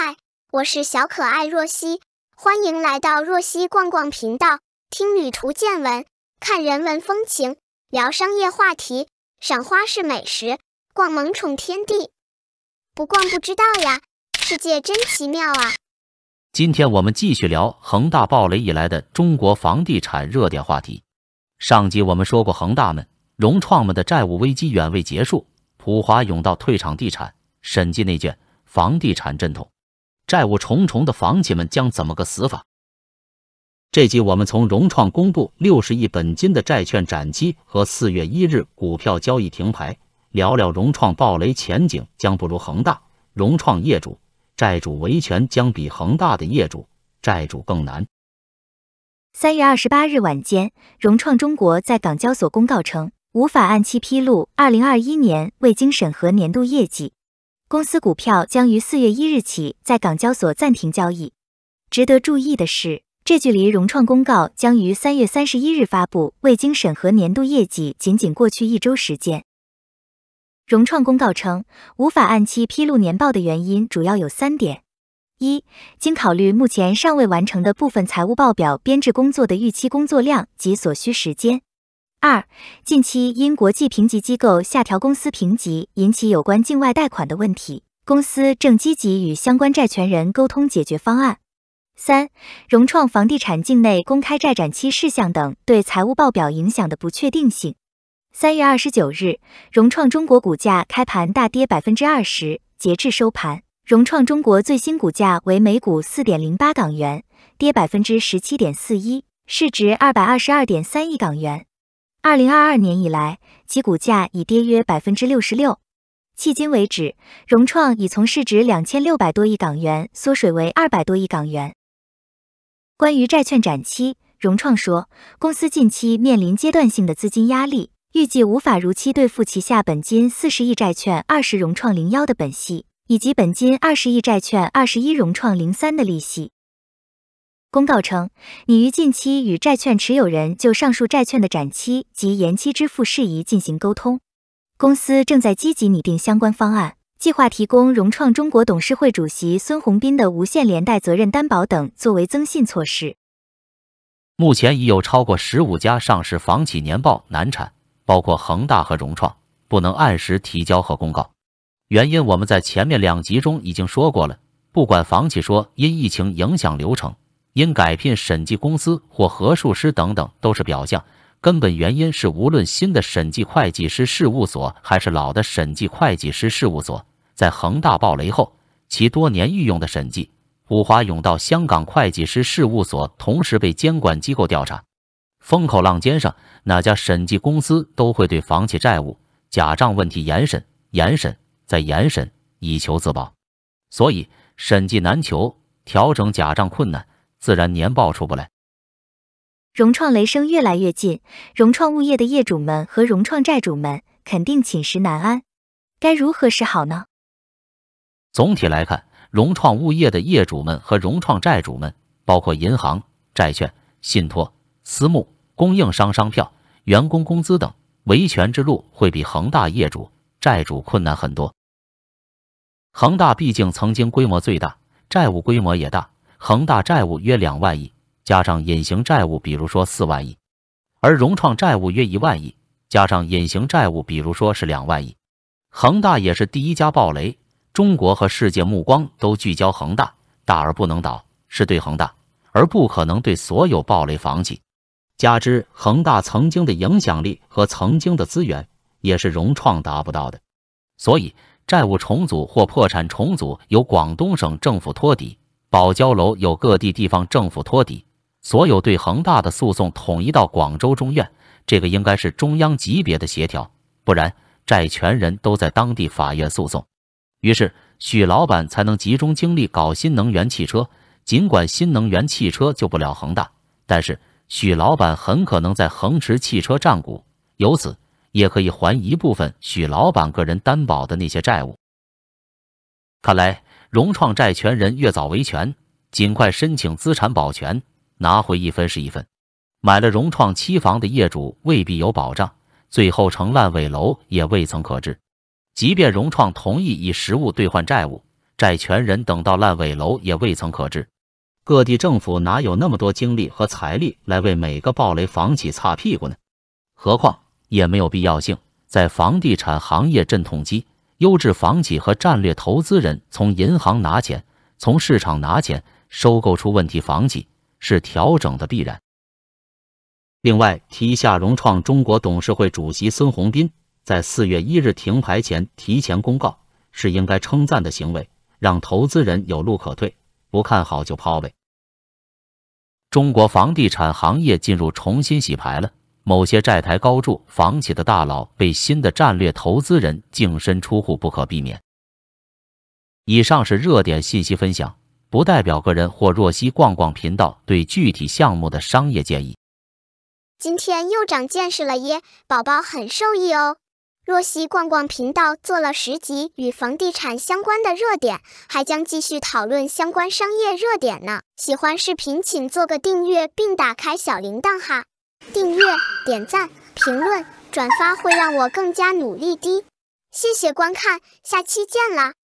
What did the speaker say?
嗨，我是小可爱若曦，欢迎来到若曦逛逛频道，听旅途见闻，看人文风情，聊商业话题，赏花式美食，逛萌宠天地。不逛不知道呀，世界真奇妙啊！今天我们继续聊恒大暴雷以来的中国房地产热点话题。上集我们说过，恒大们、融创们的债务危机远未结束，普华永道退场地产审计内卷，房地产阵痛。债务重重的房企们将怎么个死法？这集我们从融创公布六十亿本金的债券展期和四月一日股票交易停牌，聊聊融创暴雷前景将不如恒大，融创业主债主维权将比恒大的业主债主更难。三月二十八日晚间，融创中国在港交所公告称，无法按期披露二零二一年未经审核年度业绩。公司股票将于四月一日起在港交所暂停交易。值得注意的是，这距离融创公告将于三月三十一日发布未经审核年度业绩，仅仅过去一周时间。融创公告称，无法按期披露年报的原因主要有三点：一，经考虑目前尚未完成的部分财务报表编制工作的预期工作量及所需时间。二、近期因国际评级机构下调公司评级，引起有关境外贷款的问题，公司正积极与相关债权人沟通解决方案。三、融创房地产境内公开债展期事项等对财务报表影响的不确定性。三月二十九日，融创中国股价开盘大跌百分之二十，截至收盘，融创中国最新股价为每股四点零八港元，跌百分之十七点四一，市值二百二十二点三亿港元。二零二二年以来，其股价已跌约百分之六十六。迄今为止，融创已从市值两千六百多亿港元缩水为二百多亿港元。关于债券展期，融创说，公司近期面临阶段性的资金压力，预计无法如期兑付旗下本金四十亿债券二十融创零幺的本息，以及本金二十亿债券二十一融创零三的利息。公告称，拟于近期与债券持有人就上述债券的展期及延期支付事宜进行沟通。公司正在积极拟定相关方案，计划提供融创中国董事会主席孙宏斌的无限连带责任担保等作为增信措施。目前已有超过十五家上市房企年报难产，包括恒大和融创，不能按时提交和公告。原因我们在前面两集中已经说过了，不管房企说因疫情影响流程。因改聘审计公司或核数师等等都是表象，根本原因是无论新的审计会计师事务所还是老的审计会计师事务所在恒大暴雷后，其多年御用的审计伍华勇到香港会计师事务所，同时被监管机构调查。风口浪尖上，哪家审计公司都会对房企债务假账问题严审、严审再严审，以求自保。所以审计难求，调整假账困难。自然年报出不来，融创雷声越来越近，融创物业的业主们和融创债主们肯定寝食难安，该如何是好呢？总体来看，融创物业的业主们和融创债主们，包括银行、债券、信托、私募、供应商、商票、员工工资等，维权之路会比恒大业主债主困难很多。恒大毕竟曾经规模最大，债务规模也大。恒大债务约两万亿，加上隐形债务，比如说四万亿；而融创债务约一万亿，加上隐形债务，比如说是两万亿。恒大也是第一家暴雷，中国和世界目光都聚焦恒大，大而不能倒，是对恒大，而不可能对所有暴雷房企。加之恒大曾经的影响力和曾经的资源，也是融创达不到的，所以债务重组或破产重组由广东省政府托底。保交楼有各地地方政府托底，所有对恒大的诉讼统一到广州中院。这个应该是中央级别的协调，不然债权人都在当地法院诉讼。于是许老板才能集中精力搞新能源汽车。尽管新能源汽车救不了恒大，但是许老板很可能在恒驰汽车占股，由此也可以还一部分许老板个人担保的那些债务。看来。融创债权人越早维权，尽快申请资产保全，拿回一分是一分。买了融创期房的业主未必有保障，最后成烂尾楼也未曾可知。即便融创同意以实物兑换债务，债权人等到烂尾楼也未曾可知。各地政府哪有那么多精力和财力来为每个暴雷房企擦屁股呢？何况也没有必要性，在房地产行业阵痛期。优质房企和战略投资人从银行拿钱，从市场拿钱，收购出问题房企是调整的必然。另外，提下融创中国董事会主席孙宏斌在四月一日停牌前提前公告，是应该称赞的行为，让投资人有路可退，不看好就抛呗。中国房地产行业进入重新洗牌了。某些债台高筑房企的大佬被新的战略投资人净身出户，不可避免。以上是热点信息分享，不代表个人或若曦逛逛频道对具体项目的商业建议。今天又长见识了耶，宝宝很受益哦。若曦逛逛频道做了十集与房地产相关的热点，还将继续讨论相关商业热点呢。喜欢视频请做个订阅并打开小铃铛哈。订阅、点赞、评论、转发会让我更加努力的，谢谢观看，下期见啦！